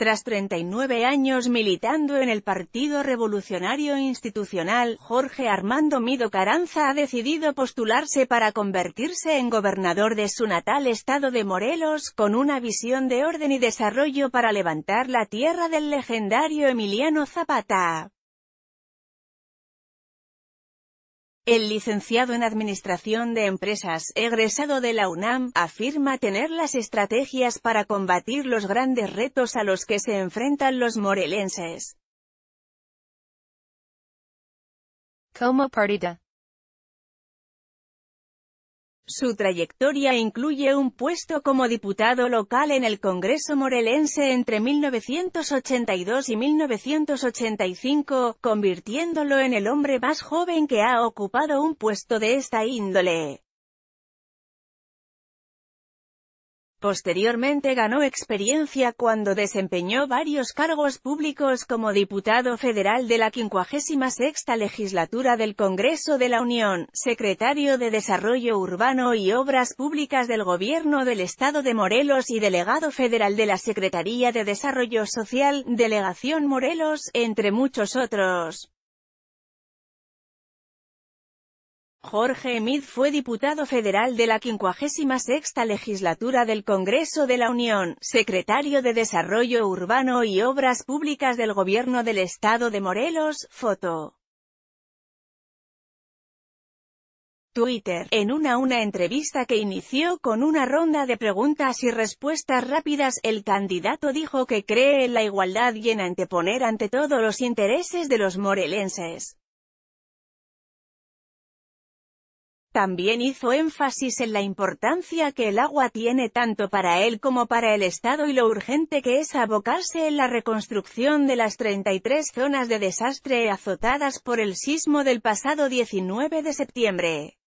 Tras 39 años militando en el Partido Revolucionario Institucional, Jorge Armando Mido Caranza ha decidido postularse para convertirse en gobernador de su natal estado de Morelos, con una visión de orden y desarrollo para levantar la tierra del legendario Emiliano Zapata. El licenciado en Administración de Empresas, egresado de la UNAM, afirma tener las estrategias para combatir los grandes retos a los que se enfrentan los morelenses. Como partida su trayectoria incluye un puesto como diputado local en el Congreso morelense entre 1982 y 1985, convirtiéndolo en el hombre más joven que ha ocupado un puesto de esta índole. Posteriormente ganó experiencia cuando desempeñó varios cargos públicos como diputado federal de la 56 legislatura del Congreso de la Unión, secretario de Desarrollo Urbano y Obras Públicas del Gobierno del Estado de Morelos y delegado federal de la Secretaría de Desarrollo Social, Delegación Morelos, entre muchos otros. Jorge Emid fue diputado federal de la 56 legislatura del Congreso de la Unión, secretario de Desarrollo Urbano y Obras Públicas del Gobierno del Estado de Morelos, foto. Twitter, en una una entrevista que inició con una ronda de preguntas y respuestas rápidas, el candidato dijo que cree en la igualdad y en anteponer ante todo los intereses de los morelenses. También hizo énfasis en la importancia que el agua tiene tanto para él como para el Estado y lo urgente que es abocarse en la reconstrucción de las 33 zonas de desastre azotadas por el sismo del pasado 19 de septiembre.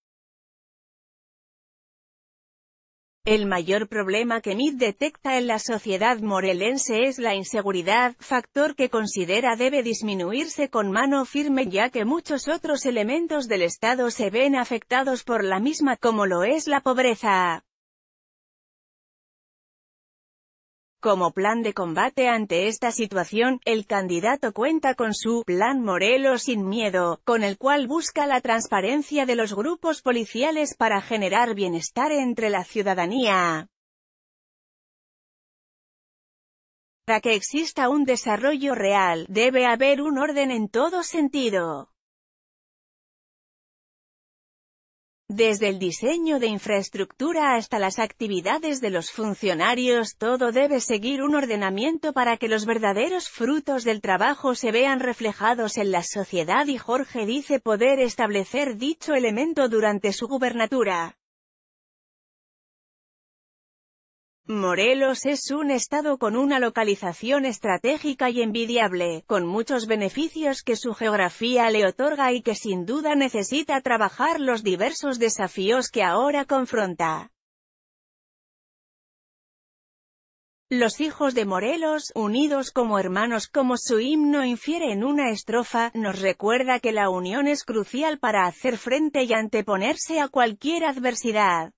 El mayor problema que MIT detecta en la sociedad morelense es la inseguridad, factor que considera debe disminuirse con mano firme ya que muchos otros elementos del Estado se ven afectados por la misma, como lo es la pobreza. Como plan de combate ante esta situación, el candidato cuenta con su «Plan Morelos sin miedo», con el cual busca la transparencia de los grupos policiales para generar bienestar entre la ciudadanía. Para que exista un desarrollo real, debe haber un orden en todo sentido. Desde el diseño de infraestructura hasta las actividades de los funcionarios, todo debe seguir un ordenamiento para que los verdaderos frutos del trabajo se vean reflejados en la sociedad y Jorge dice poder establecer dicho elemento durante su gubernatura. Morelos es un estado con una localización estratégica y envidiable, con muchos beneficios que su geografía le otorga y que sin duda necesita trabajar los diversos desafíos que ahora confronta. Los hijos de Morelos, unidos como hermanos como su himno infiere en una estrofa, nos recuerda que la unión es crucial para hacer frente y anteponerse a cualquier adversidad.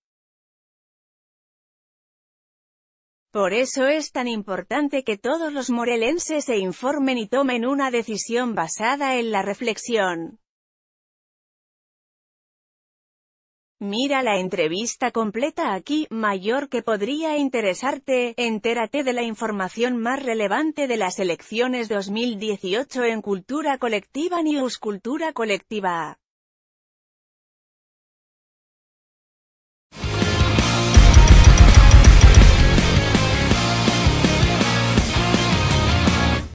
Por eso es tan importante que todos los morelenses se informen y tomen una decisión basada en la reflexión. Mira la entrevista completa aquí, mayor que podría interesarte, entérate de la información más relevante de las elecciones 2018 en Cultura Colectiva News Cultura Colectiva.